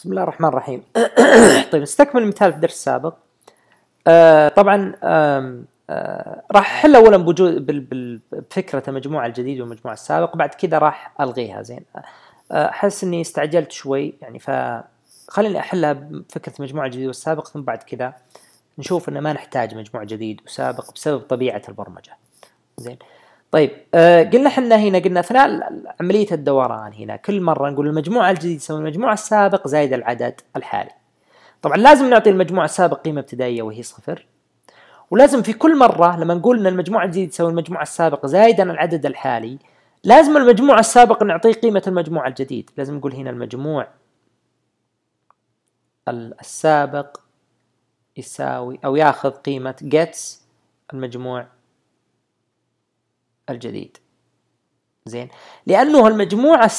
بسم الله الرحمن الرحيم طيب نستكمل المثال في الدرس السابق آه طبعا آه راح احل اولا بوجود بفكره المجموعه الجديده والمجموعه السابقه بعد كذا راح الغيها زين آه، احس اني استعجلت شوي يعني ف خليني احلها بفكره المجموعه الجديده والسابق ثم بعد كذا نشوف ان ما نحتاج مجموع جديد وسابق بسبب طبيعه البرمجه زين آه طيب آه قلنا احنا هنا قلنا اثناء عمليه الدوران هنا كل مره نقول المجموعه الجديده تساوي المجموعه السابق زائد العدد الحالي. طبعا لازم نعطي المجموعه السابق قيمه ابتدائيه وهي صفر. ولازم في كل مره لما نقول ان المجموعه الجديده تساوي المجموعه السابق زائدا العدد الحالي لازم المجموع السابق نعطيه قيمه المجموعه الجديد، لازم نقول هنا المجموع السابق يساوي او ياخذ قيمه gets المجموع الجديد زين لانه المجموعه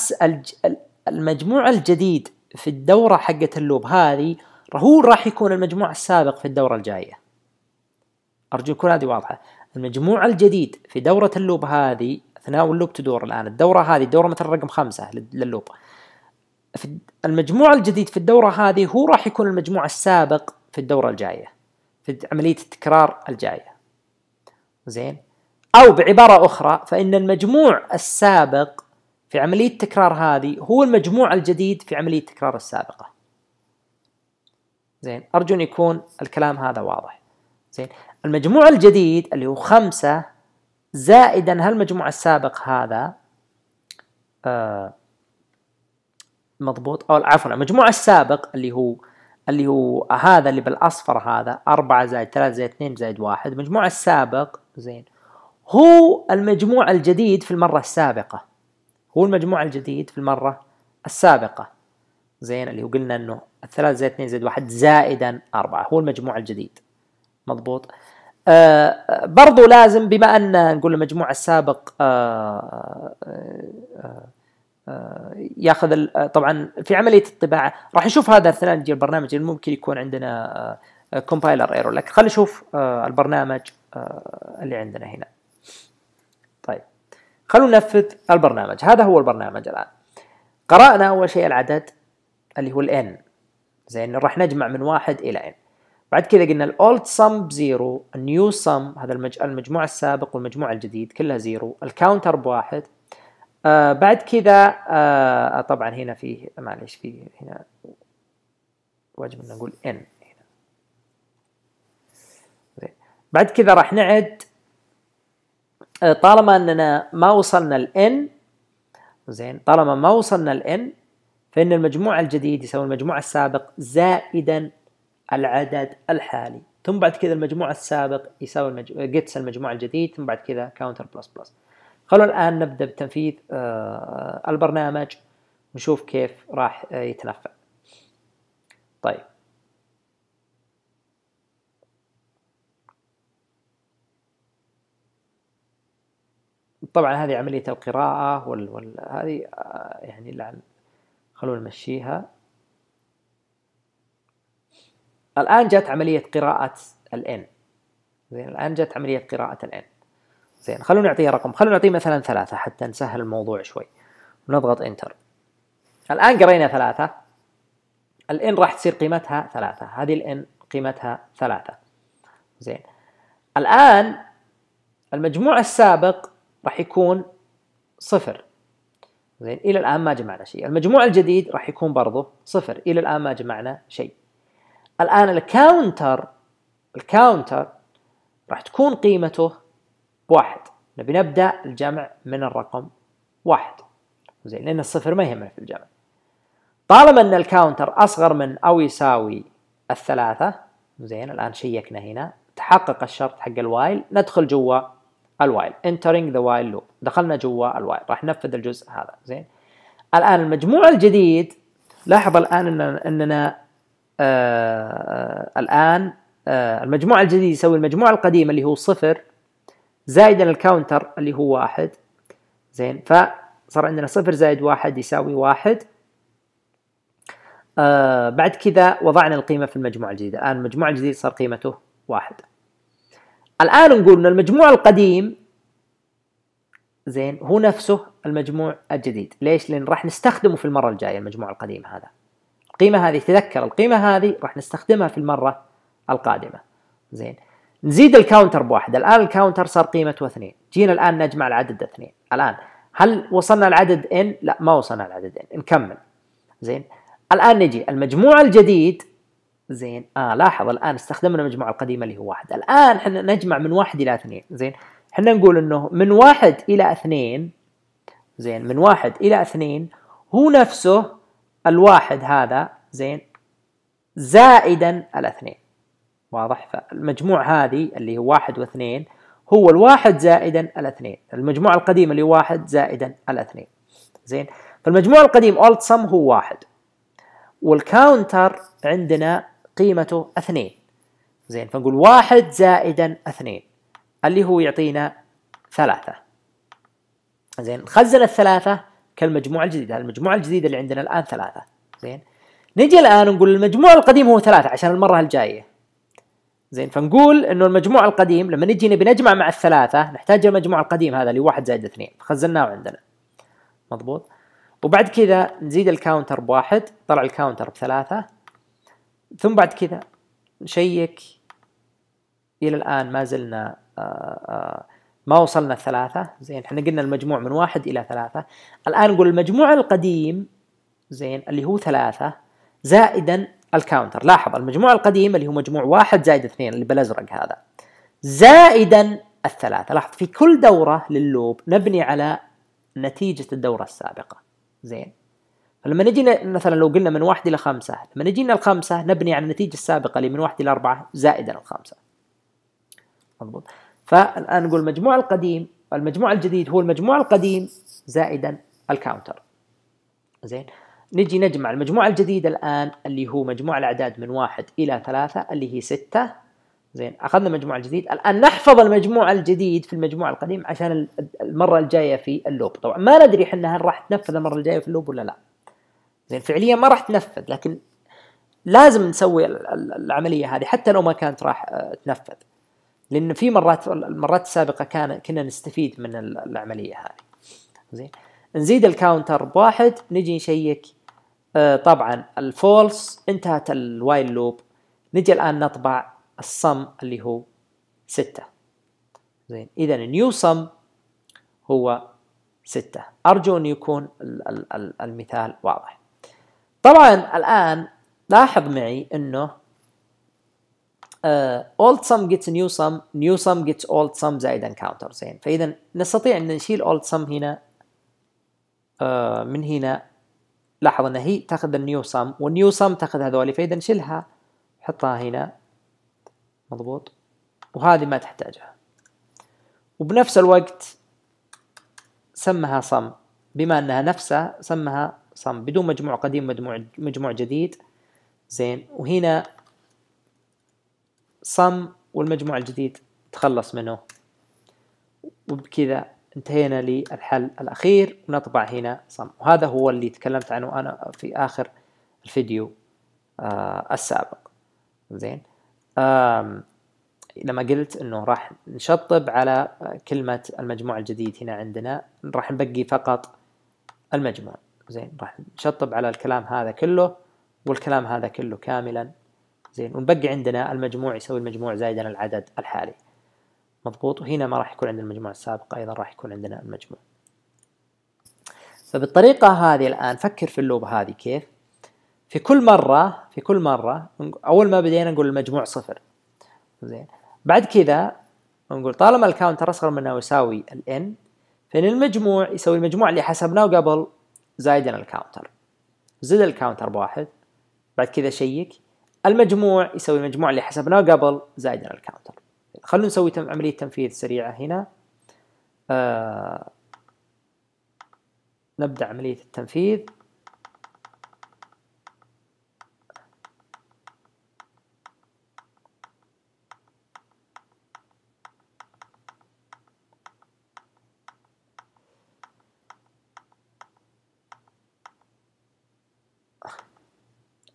المجموعه الجديد في الدوره حقه اللوب هذه هو راح يكون المجموع السابق في الدوره الجايه ارجو يكون هذه واضحه المجموع الجديد في دورة اللوب هذه اثناء اللوب تدور الآن الدورة هذه دورة مثلا رقم خمسة لللوب في المجموع الجديد في الدورة هذه هو راح يكون المجموع السابق في الدورة الجاية في عملية التكرار الجاية زين أو بعبارة أخرى فإن المجموع السابق في عملية التكرار هذه هو المجموع الجديد في عملية التكرار السابقة زين أرجو أن يكون الكلام هذا واضح زين المجموع الجديد اللي هو خمسة زائدا هالمجموع السابق هذا آه مضبوط أو عفوا المجموع السابق اللي هو اللي هو هذا اللي بالأصفر هذا أربعة زائد ثلاثة زائد اثنين زائد واحد المجموع السابق زين هو المجموع الجديد في المرة السابقة هو المجموع الجديد في المرة السابقة زين اللي هو قلنا انه الثلاث زائد اثنين زائد واحد زائدا أربعة هو المجموع الجديد مضبوط آه برضو لازم بما أن نقول المجموع السابق آه آه آه ياخذ طبعا في عمليه الطباعه راح نشوف هذا نجي البرنامج ممكن يكون عندنا كومبايلر آه، ايرور لكن خلينا نشوف آه البرنامج آه اللي عندنا هنا خلونا ننفذ البرنامج هذا هو البرنامج الآن قرأنا أول شيء العدد اللي هو الـ n زين راح نجمع من واحد الى n بعد كذا قلنا الاولد سم بزيرو النيو سم هذا المجموع السابق والمجموع الجديد كلها زيرو الكاونتر بواحد آه بعد كذا آه طبعا هنا فيه معلش فيه هنا واجب ان نقول n هنا. بعد كذا راح نعد آه، طالما اننا ما وصلنا ال n زين طالما ما وصلنا ال n فان المجموع الجديد يساوي المجموع السابق زائدا العدد الحالي ثم بعد كذا المجموع السابق يساوي المج... جيتس المجموع الجديد ثم بعد كذا كاونتر بلس بلس خلونا الان نبدا بتنفيذ آه، البرنامج نشوف كيف راح آه، يتنفذ طيب طبعا هذه عملية القراءة وال, وال... هذه آه، يعني لعل خلونا نمشيها الآن جت عملية قراءة الان زين الآن جت عملية قراءة الان زين خلونا نعطيها رقم خلونا نعطيه مثلا ثلاثة حتى نسهل الموضوع شوي ونضغط انتر الآن قرينا ثلاثة الان راح تصير قيمتها ثلاثة هذه الان قيمتها ثلاثة زين الآن المجموع السابق راح يكون صفر زين الى الان ما جمعنا شيء المجموع الجديد راح يكون برضه صفر الى الان ما جمعنا شيء الان الكاونتر الكاونتر راح تكون قيمته بواحد نبي نبدا الجمع من الرقم واحد زين لان الصفر ما يهمنا في الجمع طالما ان الكاونتر اصغر من او يساوي الثلاثه زين الان شيكنا هنا تحقق الشرط حق الوايل ندخل جوا الوايل entering the while loop دخلنا جوا الوايل راح ننفذ الجزء هذا زين الان المجموع الجديد لاحظ الان اننا, إننا آآ آه، الان آآ آه، المجموع الجديد يسوي المجموع القديم اللي هو صفر زائدا الكاونتر اللي هو واحد زين فصار عندنا صفر زائد واحد يساوي واحد آه بعد كذا وضعنا القيمة في المجموع الجديد الآن المجموع الجديد صار قيمته واحد الآن نقول أن المجموع القديم زين هو نفسه المجموع الجديد ليش؟ لأن راح نستخدمه في المرة الجاية المجموع القديم هذا القيمة هذه تذكر القيمة هذه راح نستخدمها في المرة القادمة زين نزيد الكاونتر بواحد الآن الكاونتر صار قيمته اثنين جينا الآن نجمع العدد اثنين الآن هل وصلنا العدد n؟ لا ما وصلنا العدد n نكمل زين الآن نجي المجموع الجديد زين آه لاحظ الآن استخدمنا المجموعة القديمة اللي هو واحد الآن حنا نجمع من واحد إلى اثنين زين حنا نقول أنه من واحد إلى اثنين زين من واحد إلى اثنين هو نفسه الواحد هذا زين زائدا الاثنين واضح فالمجموع هذه اللي هو واحد واثنين هو الواحد زائدا الاثنين المجموع القديم اللي هو واحد زائدا الاثنين زين فالمجموع القديم all sum هو واحد والكاونتر عندنا قيمته اثنين زين فنقول واحد زائدا اثنين اللي هو يعطينا ثلاثة زين نخزن الثلاثة كالمجموعة الجديدة المجموعة الجديدة اللي عندنا الآن ثلاثة زين نجي الآن نقول المجموع القديم هو ثلاثة عشان المرة الجاية زين فنقول انه المجموع القديم لما نجي نبي نجمع مع الثلاثة نحتاج المجموع القديم هذا اللي واحد زائد اثنين خزناه عندنا مضبوط وبعد كذا نزيد الكاونتر بواحد طلع الكاونتر بثلاثة ثم بعد كذا نشيك الى الان ما زلنا آه، آه، ما وصلنا الثلاثة زين احنا قلنا المجموع من واحد إلى ثلاثة الآن نقول المجموع القديم زين اللي هو ثلاثة زائدا الكاونتر لاحظ المجموع القديم اللي هو مجموع واحد زائد اثنين اللي بالأزرق هذا زائدا الثلاثة لاحظ في كل دورة للوب نبني على نتيجة الدورة السابقة زين فلما نجي مثلا لو قلنا من واحد إلى خمسة لما نجينا الخمسة نبني على النتيجة السابقة اللي من واحد إلى أربعة زائدا الخمسة مضبوط فالآن نقول المجموع القديم المجموع الجديد هو المجموع القديم زائدا الكاونتر زين نجي نجمع المجموع الجديد الآن اللي هو مجموع الأعداد من واحد إلى ثلاثة اللي هي ستة زين أخذنا المجموع الجديد الآن نحفظ المجموع الجديد في المجموع القديم عشان المرة الجاية في اللوب طبعا ما ندري احنا هل راح تنفذ المرة الجاية في اللوب ولا لا زين فعليا ما راح تنفذ لكن لازم نسوي العمليه هذه حتى لو ما كانت راح آه، تنفذ لان في مرات المرات السابقه كان كنا نستفيد من العمليه هذه زين نزيد الكاونتر بواحد نجي نشيك آه، طبعا الفولس انتهت الوايل لوب نجي الان نطبع الصم اللي هو ستة زين اذا نيو صم هو ستة ارجو ان يكون المثال واضح طبعا الان لاحظ معي انه اولد سم جيتس نيو سم نيو سم جيتس اولد سم encounter زين فاذا نستطيع ان نشيل اولد سم هنا uh, من هنا لاحظ ان هي تاخذ النيو سم والنيو سم تاخذ هذولي فاذا نشيلها حطها هنا مضبوط وهذه ما تحتاجها وبنفس الوقت سمها سم بما انها نفسها سمها صم بدون مجموع قديم مجموع مجموع جديد زين وهنا صم والمجموع الجديد تخلص منه وبكذا انتهينا للحل الأخير ونطبع هنا صم وهذا هو اللي تكلمت عنه أنا في آخر الفيديو آه السابق زين لما قلت انه راح نشطب على كلمة المجموع الجديد هنا عندنا راح نبقي فقط المجموع زين راح نشطب على الكلام هذا كله والكلام هذا كله كاملا زين ونبقي عندنا المجموع يسوي المجموع زايد عن العدد الحالي مضبوط وهنا ما راح يكون عندنا المجموع السابق ايضا راح يكون عندنا المجموع فبالطريقه هذه الان فكر في اللوب هذه كيف في كل مره في كل مره اول ما بدينا نقول المجموع صفر زين بعد كذا نقول طالما الكاونتر اصغر منه يساوي الان فان المجموع يسوي المجموع اللي حسبناه قبل زائد الكاونتر زد الكاونتر بواحد بعد كذا شيك المجموع يسوي المجموع اللي حسبناه قبل زائد الكاونتر يعني خلونا نسوي تم عملية تنفيذ سريعة هنا آه نبدأ عملية التنفيذ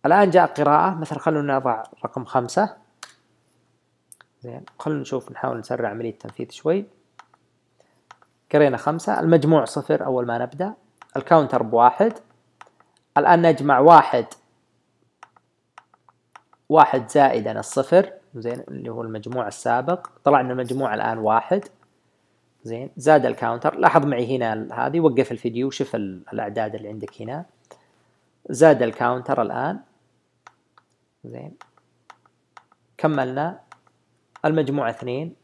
الآن جاء قراءة مثلا خلونا نضع رقم خمسة زين خلونا نشوف نحاول نسرع عملية التنفيذ شوي قرينا خمسة المجموع صفر أول ما نبدأ الكاونتر بواحد الآن نجمع واحد واحد زائدا الصفر زين اللي هو المجموع السابق طلع ان المجموع الان واحد زين زاد الكاونتر لاحظ معي هنا هذه وقف الفيديو شوف الاعداد اللي عندك هنا زاد الكاونتر الان زين كملنا المجموع اثنين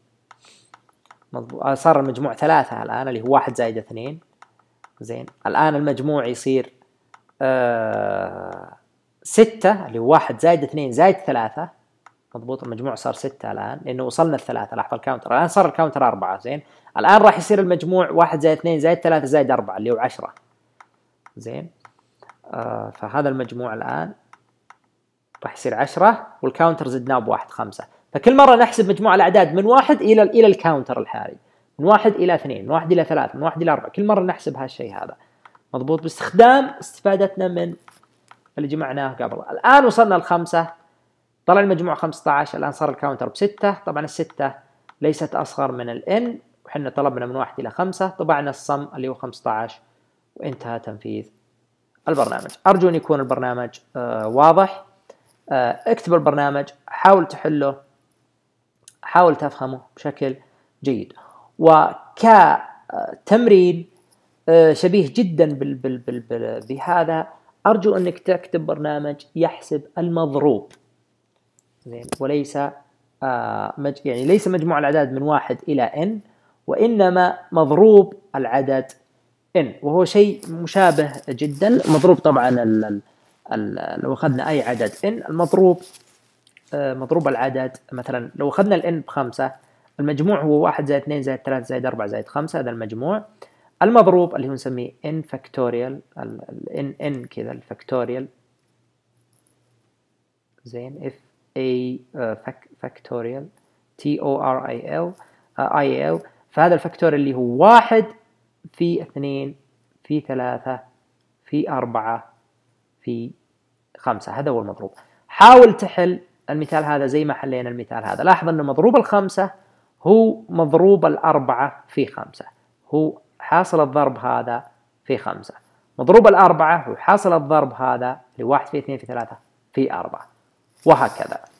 آه، صار المجموع ثلاثة الآن اللي هو واحد زائد اثنين زين الآن المجموع يصير آه، ستة اللي هو واحد زائد اثنين زائد ثلاثة مضبوط المجموع صار ستة الآن لأنه وصلنا الثلاثة لاحظ الكاونتر الآن صار الكاونتر أربعة زين الآن راح يصير المجموع واحد زائد اثنين زائد ثلاثة زائد أربعة اللي هو عشرة زين آه، فهذا المجموع الآن راح يصير 10 والكاونتر زدناه بواحد خمسة فكل مرة نحسب مجموع الأعداد من واحد إلى إلى الكاونتر الحالي من واحد إلى اثنين من واحد إلى ثلاث من واحد إلى أربعة كل مرة نحسب هالشيء هذا مضبوط باستخدام استفادتنا من اللي جمعناه قبل الآن وصلنا لخمسة طلع المجموع 15 الآن صار الكاونتر بستة طبعا الستة ليست أصغر من الإن وحنا طلبنا من واحد إلى خمسة طبعنا الصم اللي هو 15 وانتهى تنفيذ البرنامج أرجو أن يكون البرنامج آه، واضح آه، اكتب البرنامج حاول تحله حاول تفهمه بشكل جيد وكتمرين آه، شبيه جدا بال بال بال بال بهذا أرجو أنك تكتب برنامج يحسب المضروب زين وليس آه، يعني ليس مجموع الأعداد من واحد إلى ان وإنما مضروب العدد ان وهو شيء مشابه جدا مضروب طبعا لو اخذنا اي عدد ان المضروب آه، مضروب العدد مثلا لو اخذنا الان بخمسة المجموع هو واحد زائد اثنين زائد ثلاثة زائد أربعة زائد خمسة هذا المجموع المضروب اللي هو نسميه ان فاكتوريال ان ان كذا الفاكتوريال زين اف اي فاكتوريال تي او ار اي ال اي ال فهذا الفاكتوريال اللي هو واحد في اثنين في ثلاثة في أربعة في خمسة هذا هو المضروب حاول تحل المثال هذا زي ما حلينا المثال هذا لاحظ أن مضروب الخمسة هو مضروب الأربعة في خمسة هو حاصل الضرب هذا في خمسة مضروب الأربعة هو حاصل الضرب هذا لواحد في اثنين في ثلاثة في أربعة وهكذا